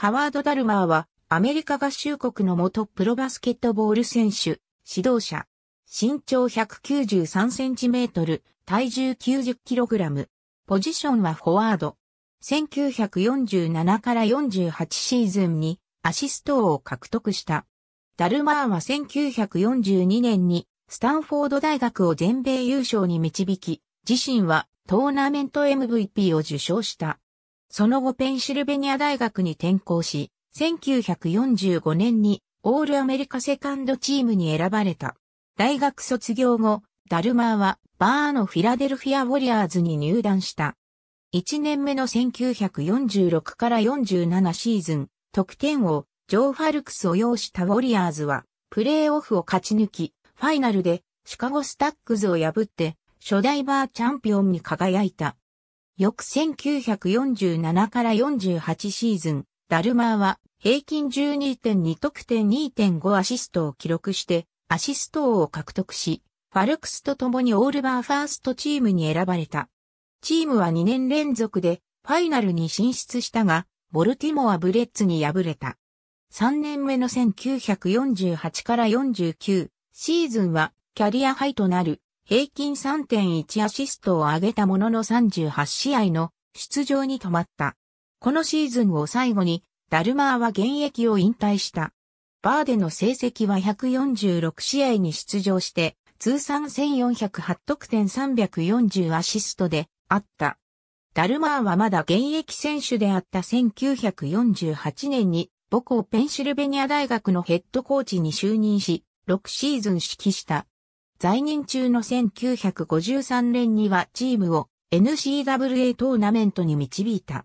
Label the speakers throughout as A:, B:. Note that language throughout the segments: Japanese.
A: ハワード・ダルマーは、アメリカ合衆国の元プロバスケットボール選手、指導者。身長193センチメートル、体重90キログラム。ポジションはフォワード。1947から48シーズンにアシストを獲得した。ダルマーは1942年にスタンフォード大学を全米優勝に導き、自身はトーナメント MVP を受賞した。その後ペンシルベニア大学に転校し、1945年にオールアメリカセカンドチームに選ばれた。大学卒業後、ダルマーはバーのフィラデルフィア・ウォリアーズに入団した。1年目の1946から47シーズン、得点王、ジョー・ファルクスを擁したウォリアーズは、プレーオフを勝ち抜き、ファイナルでシカゴスタックズを破って、初代バーチャンピオンに輝いた。翌1947から48シーズン、ダルマーは平均12.2得点2.5アシストを記録して、アシスト王を獲得し、ファルクスと共にオールバーファーストチームに選ばれた。チームは2年連続でファイナルに進出したが、ボルティモア・ブレッツに敗れた。3年目の1948から49シーズンはキャリアハイとなる平均3.1アシストを上げたものの38試合の出場に止まった。このシーズンを最後に、ダルマーは現役を引退した。バーでの成績は146試合に出場して、通算1408得点340アシストであった。ダルマーはまだ現役選手であった1948年に母校ペンシルベニア大学のヘッドコーチに就任し、6シーズン指揮した。在任中の1953年にはチームを NCAA トーナメントに導いた。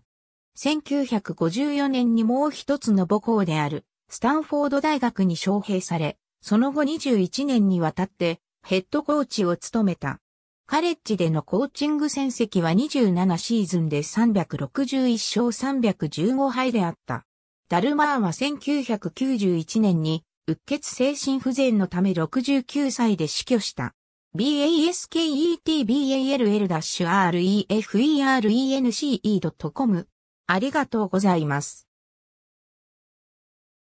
A: 1954年にもう一つの母校であるスタンフォード大学に招聘され、その後21年にわたってヘッドコーチを務めた。カレッジでのコーチング戦績は27シーズンで361勝315敗であった。ダルマーは1991年にうっ血精神不全のため69歳で死去した。basketball-reference.com ありがとうございます。